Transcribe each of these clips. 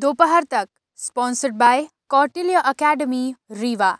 दोपहर तक sponsored by Kautilya academy Rewa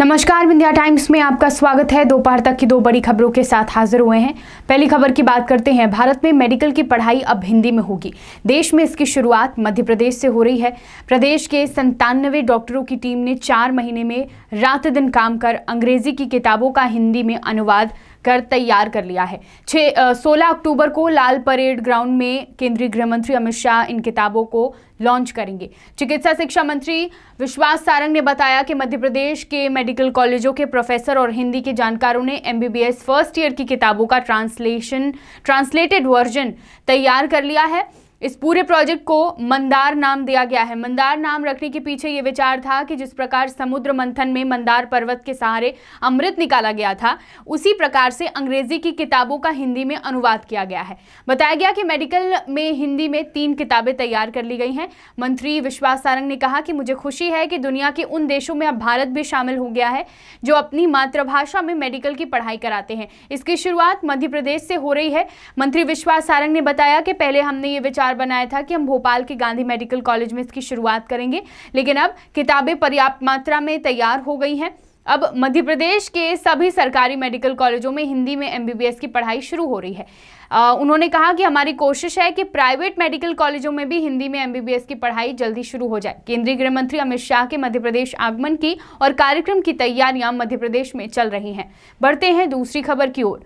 नमस्कार विंध्या टाइम्स में आपका स्वागत है दोपहर तक की दो बड़ी खबरों के साथ हाजिर हुए हैं पहली खबर की बात करते हैं भारत में मेडिकल की पढ़ाई अब हिंदी में होगी देश में इसकी शुरुआत मध्य प्रदेश से हो रही है प्रदेश के संतानवे डॉक्टरों की टीम ने चार महीने में रात दिन काम कर अंग्रेजी की किताबों का हिंदी में अनुवाद कर तैयार कर लिया है छः सोलह अक्टूबर को लाल परेड ग्राउंड में केंद्रीय गृह मंत्री अमित शाह इन किताबों को लॉन्च करेंगे चिकित्सा शिक्षा मंत्री विश्वास सारंग ने बताया कि मध्य प्रदेश के मेडिकल कॉलेजों के प्रोफेसर और हिंदी के जानकारों ने एमबीबीएस फर्स्ट ईयर की किताबों का ट्रांसलेशन ट्रांसलेटेड वर्जन तैयार कर लिया है इस पूरे प्रोजेक्ट को मंदार नाम दिया गया है मंदार नाम रखने के पीछे ये विचार था कि जिस प्रकार समुद्र मंथन में मंदार पर्वत के सहारे अमृत निकाला गया था उसी प्रकार से अंग्रेजी की किताबों का हिंदी में अनुवाद किया गया है बताया गया कि मेडिकल में हिंदी में तीन किताबें तैयार कर ली गई हैं मंत्री विश्वास सारंग ने कहा कि मुझे खुशी है कि दुनिया के उन देशों में अब भारत भी शामिल हो गया है जो अपनी मातृभाषा में मेडिकल की पढ़ाई कराते हैं इसकी शुरुआत मध्य प्रदेश से हो रही है मंत्री विश्वास सारंग ने बताया कि पहले हमने ये विचार विचार बनाया था कि हम भोपाल के गांधी मेडिकल कॉलेज में इसकी शुरुआत करेंगे लेकिन अब किताबें पर्याप्त मात्रा में तैयार हो गई हैं अब मध्य प्रदेश के सभी सरकारी मेडिकल कॉलेजों में हिंदी में एमबीबीएस की पढ़ाई शुरू हो रही है आ, उन्होंने कहा कि हमारी कोशिश है कि प्राइवेट मेडिकल कॉलेजों में भी हिंदी में एमबीबीएस की पढ़ाई जल्दी शुरू हो जाए केंद्रीय गृह मंत्री अमित शाह के मध्य प्रदेश आगमन की और कार्यक्रम की तैयारियां मध्य प्रदेश में चल रही हैं बढ़ते हैं दूसरी खबर की ओर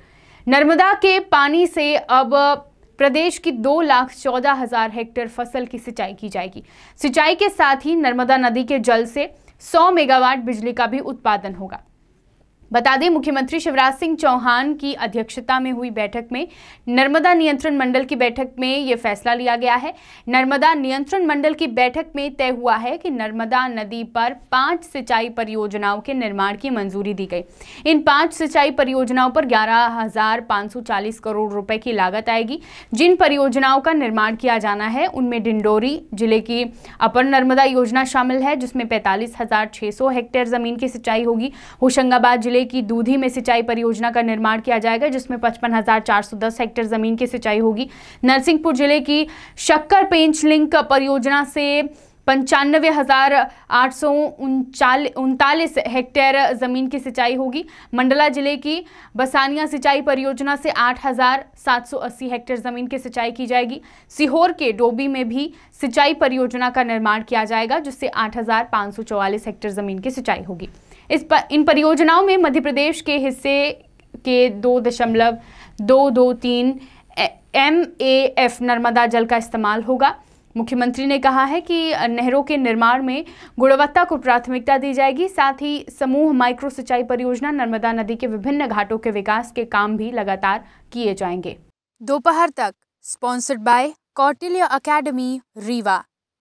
नर्मदा के पानी से अब प्रदेश की दो लाख चौदह हजार हेक्टेयर फसल की सिंचाई की जाएगी सिंचाई के साथ ही नर्मदा नदी के जल से 100 मेगावाट बिजली का भी उत्पादन होगा बता दें मुख्यमंत्री शिवराज सिंह चौहान की अध्यक्षता में हुई बैठक में नर्मदा नियंत्रण मंडल की बैठक में यह फैसला लिया गया है नर्मदा नियंत्रण मंडल की बैठक में तय हुआ है कि नर्मदा नदी पर पांच सिंचाई परियोजनाओं के निर्माण की मंजूरी दी गई इन पांच सिंचाई परियोजनाओं पर ग्यारह करोड़ रुपए की लागत आएगी जिन परियोजनाओं का निर्माण किया जाना है उनमें डिंडोरी जिले की अपर नर्मदा योजना शामिल है जिसमें पैंतालीस हेक्टेयर जमीन की सिंचाई होगी होशंगाबाद जिले की दूधी में सिंचाई परियोजना का निर्माण किया जाएगा जिसमें पचपन हेक्टेयर ज़मीन की सिंचाई होगी नरसिंहपुर जिले की शक्कर पेंच लिंक परियोजना से पंचानवे हज़ार आठ सौ उनतालीस हेक्टेयर ज़मीन की सिंचाई होगी मंडला जिले की बसानिया सिंचाई परियोजना से आठ हज़ार सात सौ अस्सी हेक्टेयर ज़मीन की सिंचाई की जाएगी सीहोर के डोबी में भी सिंचाई परियोजना का निर्माण किया जाएगा जिससे आठ हज़ार पाँच सौ चौवालीस हेक्टेयर ज़मीन की सिंचाई होगी इस पर इन परियोजनाओं में मध्य प्रदेश के हिस्से के दो दशमलव दो दो तीन एम ए एफ नर्मदा जल का इस्तेमाल होगा मुख्यमंत्री ने कहा है कि नहरों के निर्माण में गुणवत्ता को प्राथमिकता दी जाएगी साथ ही समूह माइक्रो सिंचाई परियोजना नर्मदा नदी के विभिन्न घाटों के विकास के काम भी लगातार किए जाएंगे दोपहर तक sponsored by Kautilya academy Rewa